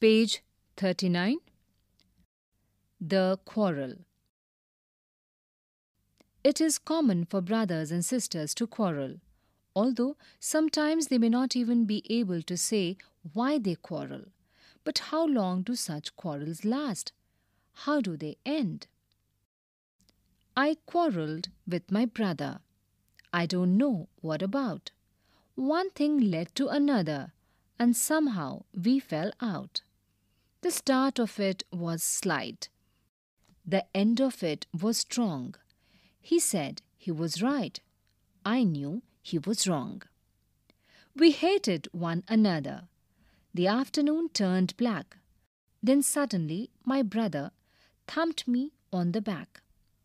page 39. The quarrel. It is common for brothers and sisters to quarrel, although sometimes they may not even be able to say why they quarrel. But how long do such quarrels last? How do they end? I quarreled with my brother. I don't know what about. One thing led to another, and somehow we fell out. The start of it was slight. The end of it was strong. He said he was right. I knew he was wrong. We hated one another. The afternoon turned black. Then suddenly my brother thumped me on the back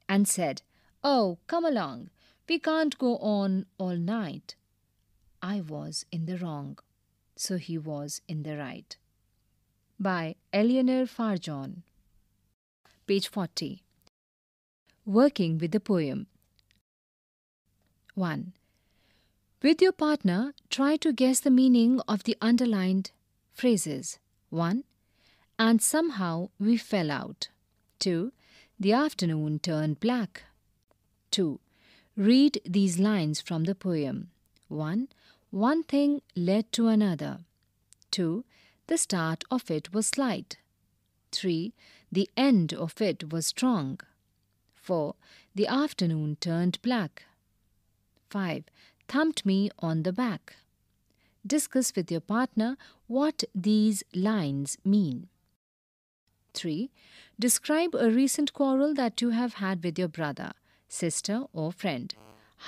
and said, Oh, come along. We can't go on all night. I was in the wrong, so he was in the right by Eleanor Farjon. Page 40. Working with the poem. 1. With your partner, try to guess the meaning of the underlined phrases. 1. And somehow we fell out. 2. The afternoon turned black. 2. Read these lines from the poem. 1. One thing led to another. 2 the start of it was slight. 3. The end of it was strong. 4. The afternoon turned black. 5. Thumped me on the back. Discuss with your partner what these lines mean. 3. Describe a recent quarrel that you have had with your brother, sister, or friend.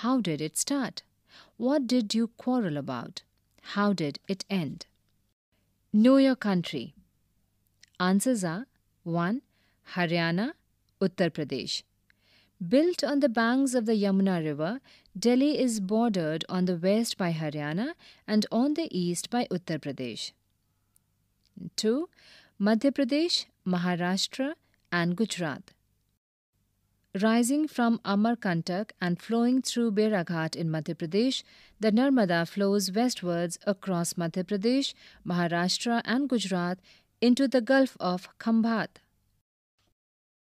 How did it start? What did you quarrel about? How did it end? Know your country. Answers are 1. Haryana, Uttar Pradesh. Built on the banks of the Yamuna River, Delhi is bordered on the west by Haryana and on the east by Uttar Pradesh. 2. Madhya Pradesh, Maharashtra, and Gujarat. Rising from Amarkantak and flowing through Beraghat in Madhya Pradesh, the Narmada flows westwards across Madhya Pradesh, Maharashtra, and Gujarat into the Gulf of Khambat.